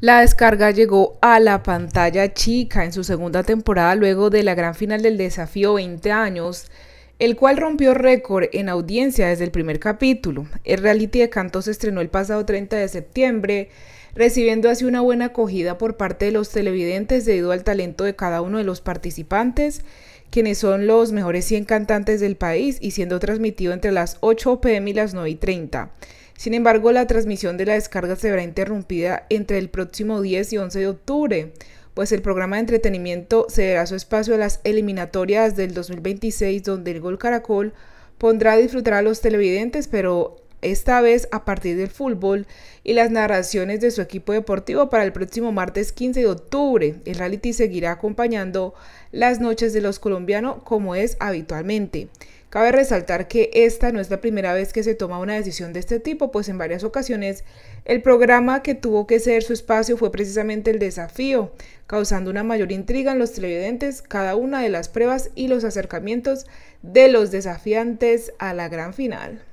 La descarga llegó a la pantalla chica en su segunda temporada luego de la gran final del desafío 20 años, el cual rompió récord en audiencia desde el primer capítulo. El reality de Cantos se estrenó el pasado 30 de septiembre recibiendo así una buena acogida por parte de los televidentes debido al talento de cada uno de los participantes, quienes son los mejores 100 cantantes del país y siendo transmitido entre las 8 pm y las 9 y Sin embargo, la transmisión de la descarga se verá interrumpida entre el próximo 10 y 11 de octubre, pues el programa de entretenimiento cederá su espacio a las eliminatorias del 2026, donde el Gol Caracol pondrá a disfrutar a los televidentes, pero esta vez a partir del fútbol y las narraciones de su equipo deportivo para el próximo martes 15 de octubre. El reality seguirá acompañando las noches de los colombianos como es habitualmente. Cabe resaltar que esta no es la primera vez que se toma una decisión de este tipo, pues en varias ocasiones el programa que tuvo que ser su espacio fue precisamente el desafío, causando una mayor intriga en los televidentes cada una de las pruebas y los acercamientos de los desafiantes a la gran final.